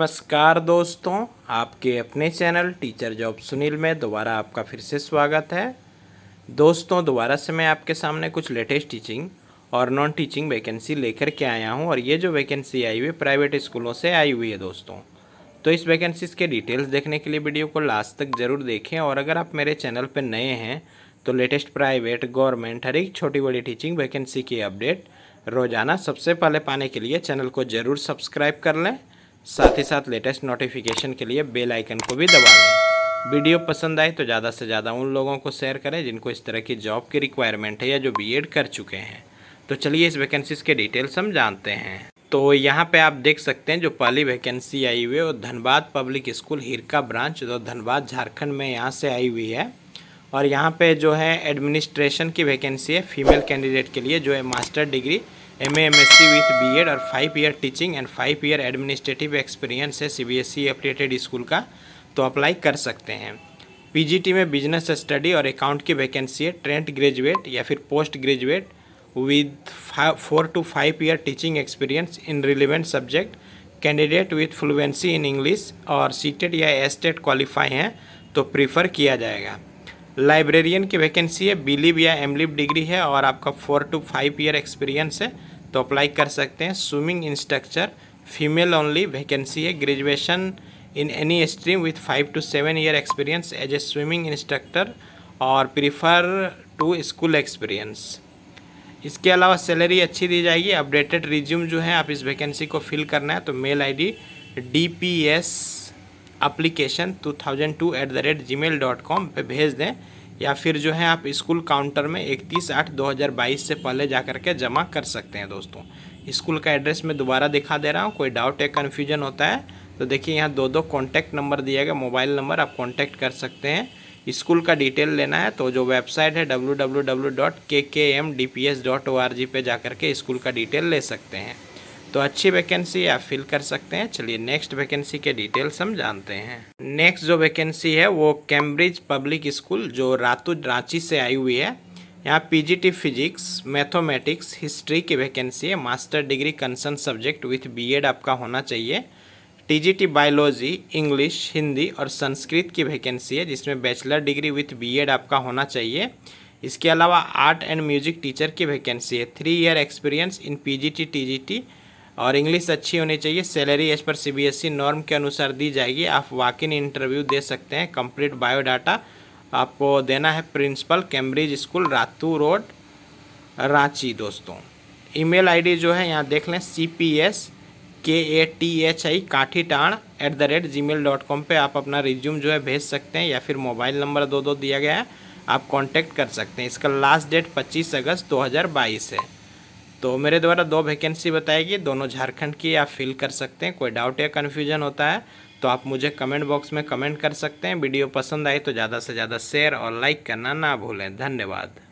नमस्कार दोस्तों आपके अपने चैनल टीचर जॉब सुनील में दोबारा आपका फिर से स्वागत है दोस्तों दोबारा से मैं आपके सामने कुछ लेटेस्ट टीचिंग और नॉन टीचिंग वैकेंसी लेकर के आया हूं और ये जो वैकेंसी आई हुई प्राइवेट स्कूलों से आई हुई है दोस्तों तो इस वैकेंसीज़ के डिटेल्स देखने के लिए वीडियो को लास्ट तक ज़रूर देखें और अगर आप मेरे चैनल पर नए हैं तो लेटेस्ट प्राइवेट गवर्नमेंट हर एक छोटी बड़ी टीचिंग वैकेंसी की अपडेट रोज़ाना सबसे पहले पाने के लिए चैनल को ज़रूर सब्सक्राइब कर लें साथ ही साथ लेटेस्ट नोटिफिकेशन के लिए बेल आइकन को भी दबा लें वीडियो पसंद आए तो ज़्यादा से ज़्यादा उन लोगों को शेयर करें जिनको इस तरह की जॉब की रिक्वायरमेंट है या जो बी कर चुके हैं तो चलिए इस वैकेंसीज के डिटेल्स हम जानते हैं तो यहाँ पे आप देख सकते हैं जो पहली वैकेंसी आई हुई है वो Dhanbad public school Hirak branch जो धनबाद झारखंड में यहाँ से आई हुई है और यहाँ पे जो है एडमिनिस्ट्रेशन की वैकेंसी है फीमेल कैंडिडेट के लिए जो है master degree M M S C with B Ed और five year teaching and five year administrative experience है C B S E updated school का तो अप्लाई कर सकते हैं पी जी टी में बिजनेस स्टडी और अकाउंट की वैकेंसी है ट्रेंट ग्रेजुएट या फिर post graduate with four to five year teaching experience in relevant subject candidate with fluency in English और सीटेड या एस्टेट क्वालिफाई हैं तो प्रीफर किया जाएगा लाइब्रेरियन की वैकेंसी है बीलिव या एमलिव डिग्री है और आपका four to five year experience है तो अप्लाई कर सकते हैं swimming instructor female only vacancy है graduation in any stream with five to seven year experience as a swimming instructor और प्रीफर टू स्कूल एक्सपीरियंस इसके अलावा सैलरी अच्छी दी जाएगी अपडेटेड रिज्यूम जो है आप इस वैकेंसी को फिल करना है तो mail ID D P S application two thousand two at the rate Gmail dot com पर भेज दें या फिर जो है आप स्कूल काउंटर में इकतीस आठ दो हज़ार बाईस से पहले जा कर के जमा कर सकते हैं दोस्तों स्कूल का एड्रेस मैं दोबारा दिखा दे रहा हूँ कोई डाउट या कन्फ्यूजन होता है तो देखिए यहाँ दो दो कॉन्टैक्ट नंबर दिया गया मोबाइल नंबर आप कॉन्टैक्ट कर सकते हैं स्कूल का डिटेल लेना है तो जो वेबसाइट है W W W dot K K M D P S dot O R G पर जा के स्कूल का डिटेल ले सकते हैं तो अच्छी वैकेंसी आप फिल कर सकते हैं चलिए नेक्स्ट वैकेंसी के डिटेल्स हम जानते हैं नेक्स्ट जो वैकेंसी है वो कैम्ब्रिज पब्लिक स्कूल जो रातू रांची से आई हुई है यहाँ पीजीटी फिजिक्स मैथमेटिक्स हिस्ट्री की वैकेंसी है master degree concern subject with BEd आपका होना चाहिए टीजीटी बायोलॉजी इंग्लिश हिंदी और संस्कृत की वैकेंसी है जिसमें बैचलर डिग्री विथ बीएड आपका होना चाहिए इसके अलावा आर्ट एंड म्यूजिक टीचर की वैकेंसी है three year experience in G T और इंग्लिश अच्छी होनी चाहिए salary as per CBSE norm के अनुसार दी जाएगी आप वाक इन इंटरव्यू दे सकते हैं कंप्लीट बायोडाटा आपको देना है principal Cambridge school Ratu road Ranchi दोस्तों ईमेल आईडी जो है यहाँ देख लें सी पी एस के ए टी एच आई काठी टाण at the rate Gmail dot com पर आप अपना रिज्यूम जो है भेज सकते हैं या फिर मोबाइल नंबर दो दो दिया गया है आप कांटेक्ट कर सकते हैं इसका लास्ट डेट 25 अगस्त 2022 है तो मेरे द्वारा दो वैकेंसी बताएगी दोनों झारखंड की आप फिल कर सकते हैं कोई डाउट या कन्फ्यूजन होता है तो आप मुझे कमेंट बॉक्स में कमेंट कर सकते हैं वीडियो पसंद आई तो ज़्यादा से ज़्यादा शेयर और लाइक करना ना भूलें धन्यवाद